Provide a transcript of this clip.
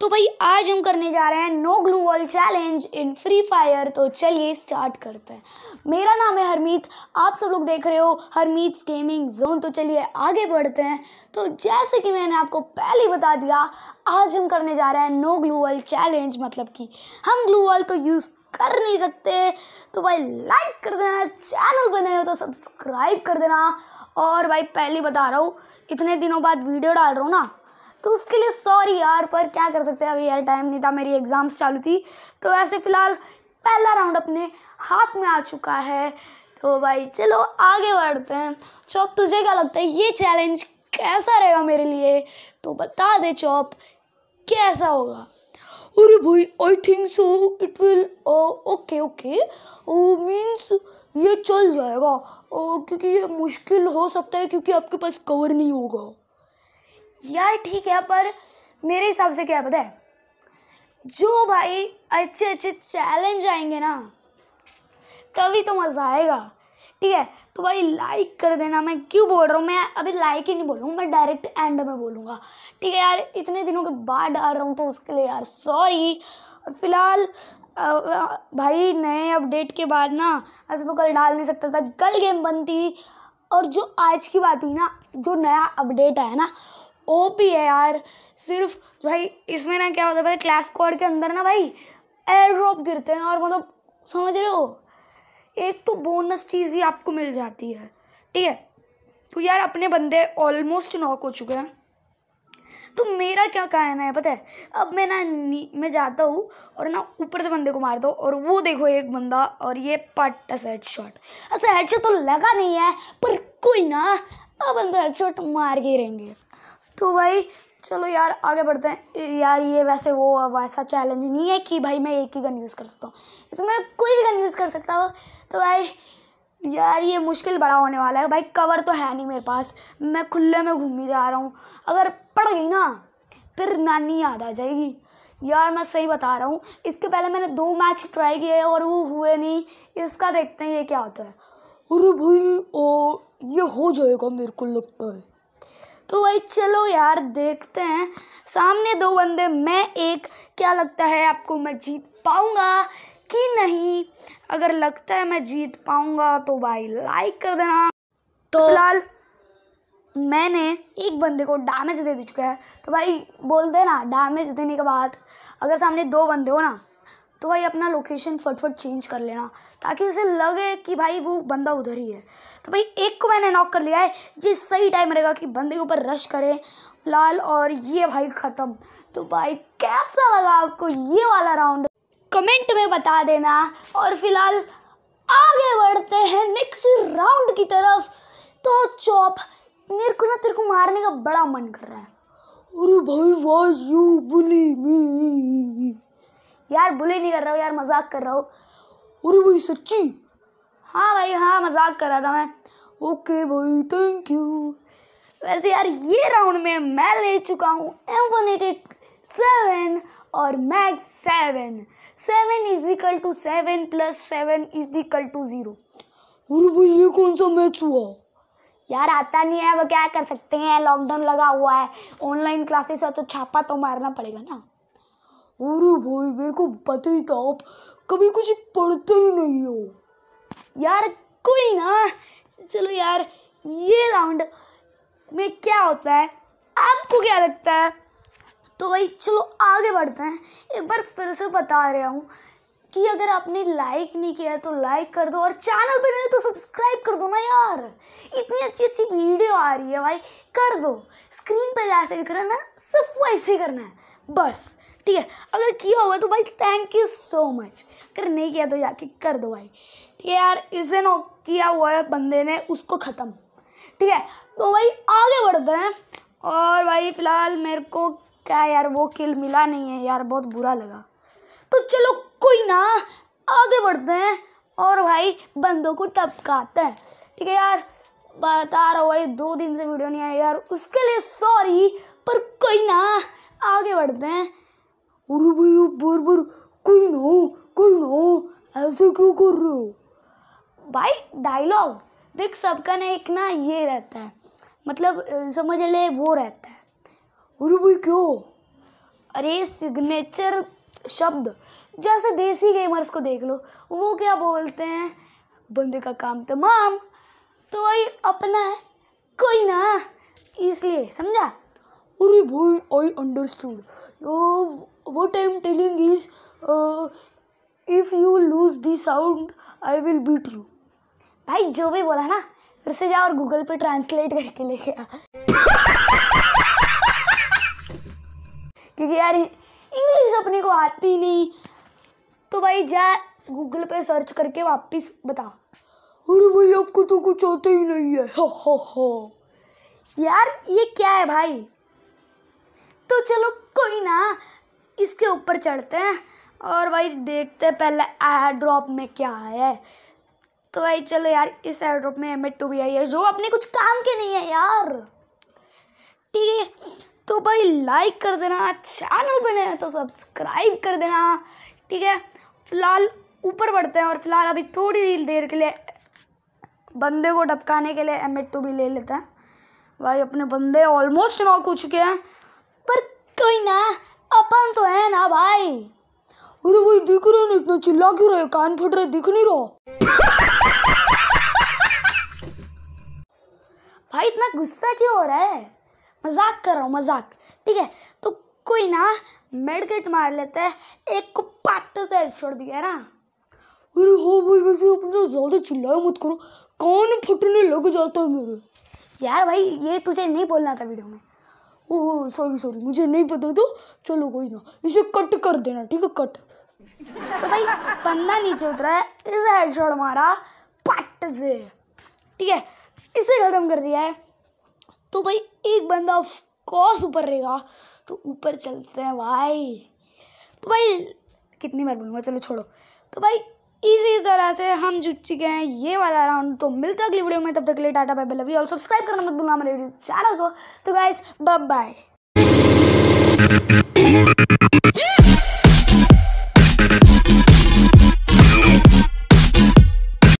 तो भाई आज हम करने जा रहे हैं no glue wall challenge in free fire तो चलिए स्टार्ट करते हैं मेरा नाम है हरमीत आप सब लोग देख रहे हो हरमीत गेमिंग जोन तो चलिए आगे बढ़ते हैं तो जैसे कि मैंने आपको पहले बता दिया आज हम करने जा रहे हैं नो ग्लू वॉल चैलेंज मतलब कि हम ग्लू वॉल तो यूज़ कर नहीं सकते तो भाई लाइक कर देना चैनल बने हो तो सब्सक्राइब कर देना और भाई पहले बता रहा हूँ इतने दिनों बाद वीडियो डाल रहा हूँ ना तो उसके लिए सॉरी यार पर क्या कर सकते हैं अभी यार टाइम नहीं था मेरी एग्ज़ाम्स चालू थी तो वैसे फ़िलहाल पहला राउंड अपने हाथ में आ चुका है तो भाई चलो आगे बढ़ते हैं चौप तुझे क्या लगता है ये चैलेंज कैसा रहेगा मेरे लिए तो बता दे चौप कैसा होगा अरे भाई I think so it will okay okay means ये चल जाएगा uh, क्योंकि ये मुश्किल हो सकता है क्योंकि आपके पास कवर नहीं होगा यार ठीक है पर मेरे हिसाब से क्या पता है जो भाई अच्छे अच्छे चैलेंज आएंगे ना तभी तो मज़ा आएगा ठीक है तो भाई लाइक कर देना मैं क्यों बोल रहा हूँ मैं अभी लाइक ही नहीं बोलूँगा मैं डायरेक्ट एंड में बोलूँगा ठीक है यार इतने दिनों के बाद डाल रहा हूँ तो उसके लिए यार सॉरी और फिलहाल भाई नए अपडेट के बाद ना ऐसे तो कल डाल नहीं सकता था कल गेम बनती और जो आज की बात हुई ना जो नया अपडेट आया ना ओ पी है यार सिर्फ भाई इसमें ना क्या होता है क्लास स्क्वाड के अंदर ना भाई एयर ड्रॉप गिरते हैं और मतलब समझ रहे हो एक तो बोनस चीज़ ही आपको मिल जाती है ठीक है तो यार अपने बंदे ऑलमोस्ट नॉक हो चुके हैं तो मेरा क्या कहना है पता है अब मैं ना मैं जाता हूँ और ना ऊपर से बंदे को मारता हूँ और वो देखो एक बंदा और ये पट से हेड शॉट ऐसा हेड शॉट तो लगा नहीं है पर कोई ना अब अंदर हेड शॉट मार के रहेंगे तो भाई चलो यार आगे बढ़ते हैं यार ये वैसे वो वैसा चैलेंज नहीं है कि भाई मैं एक ही गन यूज़ कर सकता हूँ इसमें कोई भी गन यूज़ कर सकता हो तो भाई यार ये मुश्किल बड़ा होने वाला है भाई कवर तो है नहीं मेरे पास मैं खुले में घूम ही जा रहा हूँ अगर पड़ गई ना फिर नानी याद आ जाएगी यार मैं सही बता रहा हूँ इसके पहले मैंने दो मैच ट्राई किए और वो हुए नहीं इसका देखते हैं ये क्या होता है अरे भाई ओ ये हो जाएगा मेरे को लगता है तो भाई चलो यार देखते हैं सामने दो बंदे मैं एक क्या लगता है आपको मैं जीत पाऊँगा कि नहीं अगर लगता है मैं जीत पाऊँगा तो भाई लाइक कर देना तो लाल मैंने एक बंदे को डैमेज दे चुका है तो भाई बोल देना डैमेज देने के बाद अगर सामने दो बंदे हो ना तो भाई अपना लोकेशन फटफट चेंज कर लेना ताकि उसे लगे कि भाई वो बंदा उधर ही है तो भाई एक को मैंने नॉक कर लिया है ये सही टाइम रहेगा कि बंदे के ऊपर रश करें लाल और ये भाई ख़त्म तो भाई कैसा लगा आपको ये वाला राउंड कमेंट में बता देना और फिलहाल आगे बढ़ते हैं नेक्स्ट राउंड की तरफ तो चौप मेरे को ना तेरे को मारने का बड़ा मन कर रहा है अरे भाई वाज यू बुली मी यार बुली नहीं कर रहा हूँ यार मजाक कर रहा हूँ अरे भाई सच्ची हाँ भाई हाँ मजाक कर रहा था मैं ओके भाई थैंक यू वैसे यार ये राउंड में मैं ले चुका हूँ एम वन सेवन और max seven seven is equal to seven plus seven is equal to zero अरे भाई ये कौन सा मैच हुआ यार आता नहीं है वो क्या कर सकते हैं लॉकडाउन लगा हुआ है ऑनलाइन क्लासेस है तो छापा तो मारना पड़ेगा ना अरे भाई मेरे को पता ही था आप कभी कुछ पढ़ते ही नहीं हो यार कोई ना चलो यार ये राउंड में क्या होता है आपको क्या लगता है तो भाई चलो आगे बढ़ते हैं एक बार फिर से बता रहा हूँ कि अगर आपने लाइक नहीं किया तो लाइक कर दो और चैनल पर नहीं तो सब्सक्राइब कर दो ना यार इतनी अच्छी अच्छी वीडियो आ रही है भाई कर दो स्क्रीन पर जैसे दिख ना सिर्फ वैसे करना है बस ठीक है अगर किया हुआ तो भाई थैंक यू सो मच अगर नहीं किया तो जाके कर दो भाई ठीक है यार इसे नो किया हुआ है बंदे ने उसको ख़त्म ठीक है तो भाई आगे बढ़ते हैं और भाई फ़िलहाल मेरे को क्या यार वो किल मिला नहीं है यार बहुत बुरा लगा तो चलो कोई ना आगे बढ़ते हैं और भाई बंदों को टपकाते हैं ठीक है यार बता रहा हूँ भाई दो दिन से वीडियो नहीं आया यार उसके लिए सॉरी पर कोई ना आगे बढ़ते हैं अरे भाई आप बार बार कोई ना कोई ना ऐसे क्यों कर रहे हो भाई डायलॉग देख सबका ना एक ना ये रहता है मतलब समझ ले वो रहता है अरे भाई क्यों अरे सिग्नेचर शब्द जैसे देसी गेमर्स को देख लो वो क्या बोलते हैं बंदे का काम तमाम तो भाई तो अपना है कोई ना इसलिए समझा अरे भाई I understood what am telling is uh, if you lose the sound i will beat you भाई जो भी बोला ना फिर से जा और गूगल पे ट्रांसलेट करके लेके आ क्योंकि यार इंग्लिश अपने को आती नहीं तो भाई जा गूगल पे सर्च करके वापस बता अरे भाई आपको तो कुछ आता ही नहीं है हो हो हो यार ये क्या है भाई तो चलो कोई ना इसके ऊपर चढ़ते हैं और भाई देखते हैं पहले एयर ड्रॉप में क्या है तो भाई चलो यार इस एयर ड्रॉप में एम टू भी आई है जो अपने कुछ काम के नहीं है यार ठीक है तो भाई लाइक कर देना चैनल बने तो सब्सक्राइब कर देना ठीक है फिलहाल ऊपर बढ़ते हैं और फिलहाल अभी थोड़ी देर के लिए बंदे को डपकाने के लिए एम टू भी ले लेते हैं भाई अपने बंदे ऑलमोस्ट नॉक हो चुके हैं पर कोई ना अपन तो है ना भाई अरे भाई दिख रहे ना इतना चिल्ला क्यों रहे कान फट रहे दिख नहीं रहो भाई इतना गुस्सा क्यों हो रहा है मजाक कर रहा हूँ मजाक ठीक है तो कोई ना मेडकेट मार लेते हैं एक को पट से छोड़ दिया ना अरे हो हाँ भाई वैसे अपने ज़्यादा चिल्लाओ मत करो कान फटने लग जाता है मेरे यार भाई ये तुझे नहीं बोलना था वीडियो में ओह सॉरी सॉरी मुझे नहीं पता तो चलो कोई ना इसे कट कर देना ठीक है कट तो भाई बंदा नीचे उतरा है इसे हेडशॉट मारा पट से ठीक है इसे ख़त्म कर दिया है तो भाई एक बंदा ऑफ कोर्स ऊपर रहेगा तो ऊपर चलते हैं भाई तो भाई कितनी बार बोलूँगा चलो छोड़ो तो भाई इसी तरह से हम जुट चुके हैं ये वाला राउंड तो मिलते है अगली वीडियो में तब तक के लिए टाटा बाय लव यू और सब्सक्राइब करना मत भूलना हमारे यूट्यूब चैनल को तो गाइस बाय बाय